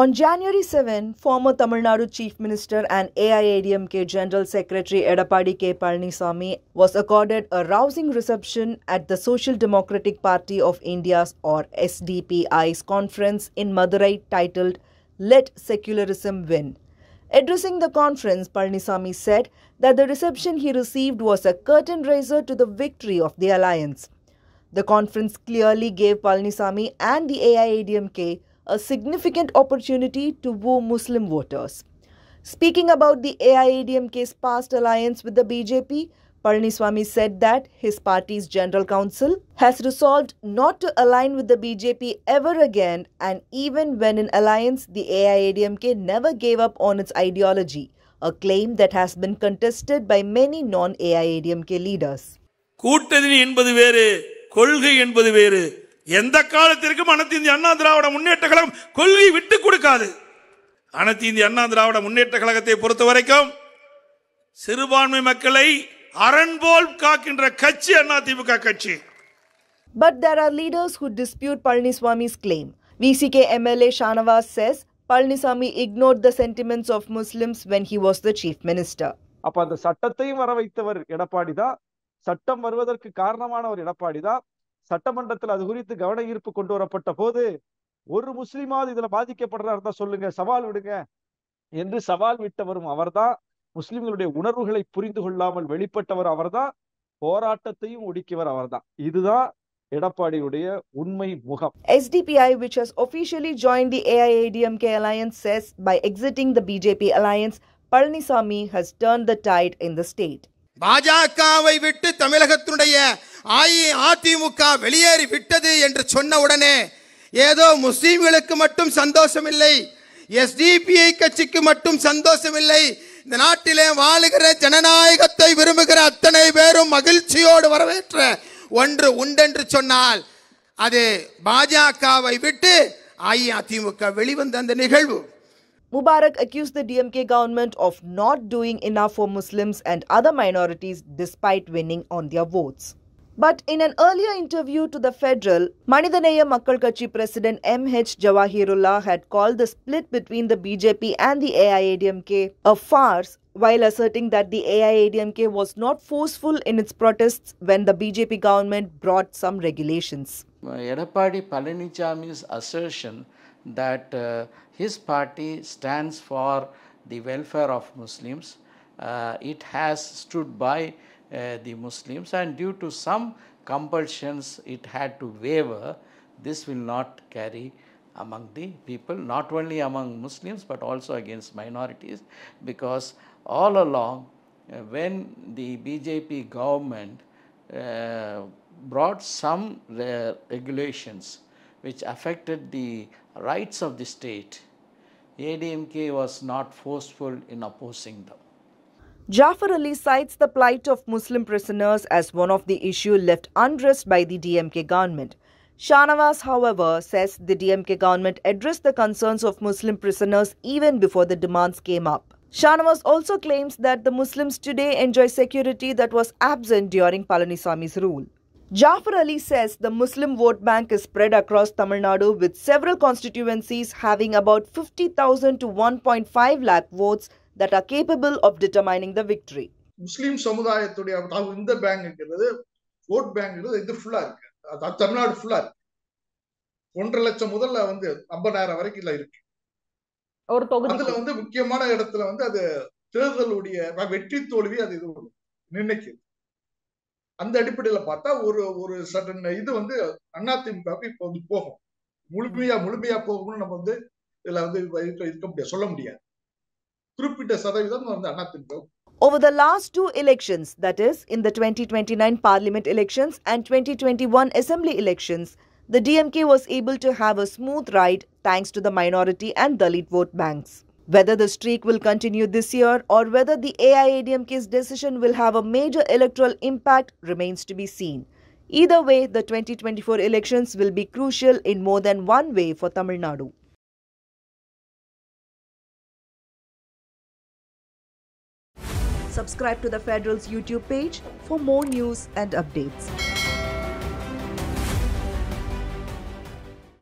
On January 7, former Tamil Nadu Chief Minister and AIADMK General Secretary Edapadi K. Palaniswamy was accorded a rousing reception at the Social Democratic Party of India's or SDPI's conference in Madurai titled Let Secularism Win. Addressing the conference, Palaniswamy said that the reception he received was a curtain raiser to the victory of the alliance. The conference clearly gave Palaniswamy and the AIADMK a significant opportunity to woo Muslim voters. Speaking about the AIADMK's past alliance with the BJP, Palaniswamy said that his party's general council has resolved not to align with the BJP ever again, and even when in alliance, the AIADMK never gave up on its ideology, a claim that has been contested by many non AIADMK leaders. எந்த காலத்திற்கும் அனைத்து இந்திய அண்ணா திராவிட முன்னேற்ற கழகம் கொள்கை விட்டு கொடுக்காது அனைத்து இந்திய அண்ணா திராவிட முன்னேற்ற கழகத்தை பொறுத்த வரைக்கும் சிறுபான்மை மக்களை அரண் போல் காக்கின்ற கட்சி அண்ணா திமுக கட்சி but there are leaders who dispute Palaniswamy's claim. VCK MLA Shanavas says Palaniswamy ignore the sentiments of Muslims when he was the chief minister அப்ப அந்த சட்டத்தையும் வர வைத்தவர் எடப்பாடி தான் சட்டம் வருவதற்கு காரணமானவர் எடப்பாடி தான் சட்டமன்றத்தில் அது குறித்து கவன ஈர்ப்பு கொண்டு வரப்பட்ட போது ஒரு முஸ்லீமாவது இதுல பாதிக்கப்படுறாரு தான் சொல்லுங்க சவால் விடுங்க என்று சவால் விட்டவரும் அவர்தான் முஸ்லிம்களுடைய உணர்வுகளை புரிந்து கொள்ளாமல் வெளிப்பட்டவர் அவர்தான் போராட்டத்தையும் ஒடுக்கியவர் அவர்தான் இதுதான் SDPI, which has officially joined the AIADMK alliance, says by exiting the BJP alliance, Palanisamy has turned the tide in the state. பாஜகவை விட்டு தமிழகத்தினுடைய அஇஅதிமுக வெளியேறி விட்டது என்று சொன்ன உடனே ஏதோ முஸ்லீம்களுக்கு மட்டும் சந்தோஷம் இல்லை எஸ்டிபிஐ கட்சிக்கு மட்டும் சந்தோஷம் இல்லை இந்த நாட்டிலே வாழுகிற ஜனநாயகத்தை விரும்புகிற அத்தனை பேரும் மகிழ்ச்சியோடு வரவேற்ற ஒன்று உண்டென்று சொன்னால் அது பாஜகவை விட்டு அஇஅதிமுக வெளிவந்த அந்த நிகழ்வு Mubarak accused the DMK government of not doing enough for Muslims and other minorities despite winning on their votes. But in an earlier interview to the Federal, Manidanaya Makkal Kachi President M.H. Jawahirullah had called the split between the BJP and the AIADMK a farce while asserting that the AIADMK was not forceful in its protests when the BJP government brought some regulations. Uh, Edappadi Palaniswamy's assertion that uh, his party stands for the welfare of Muslims, uh, it has stood by uh, the Muslims and due to some compulsions it had to waver, this will not carry among the people, not only among Muslims but also against minorities because all along uh, when the BJP government uh, brought some uh, regulations which affected the rights of the state, ADMK was not forceful in opposing them. Jafar Ali cites the plight of Muslim prisoners as one of the issues left undressed by the DMK government. Shanavas, however, says the DMK government addressed the concerns of Muslim prisoners even before the demands came up. Shanavas also claims that the Muslims today enjoy security that was absent during Palanisamy's rule. Jafar Ali says the Muslim vote bank is spread across Tamil Nadu with several constituencies having about 50,000 to 1.5 lakh votes that are capable of determining the victory. முஸ்லீம் சமுதாயத்துடைய இந்த பேங்க்ங்கிறது vote பேங்க்ங்கிறது இது ஃபுல்லா இருக்கு தமிழ்நாடு ஃபுல்லா இருக்கு ஒன்றரை லட்சம் முதல்ல வந்து ஐம்பதாயிரம் வரைக்கும் இல்ல இருக்கு ஒரு அதுல வந்து முக்கியமான இடத்துல வந்து அது தேர்தலுடைய வெற்றி தோல்வி அது இது நிர்ணயிக்குது அந்த அடிப்படையில பார்த்தா ஒரு ஒரு சட்டன் இது வந்து அதிமுகவுக்கு இப்ப வந்து போகும் முழுமையா முழுமையா போகும்னு நம்ம வந்து இதுல வந்து இருக்க முடியாது சொல்ல முடியாது குறிப்பிட்ட சதவீதம் வந்து Over the last two elections, that is, in the 2029 parliament elections and 2021 assembly elections, the DMK was able to have a smooth ride thanks to the minority and Dalit vote banks. Whether the streak will continue this year or whether the AIADMK's decision will have a major electoral impact remains to be seen. Either way, the 2024 elections will be crucial in more than one way for Tamil Nadu. subscribe to the Federal's YouTube page for more news and updates.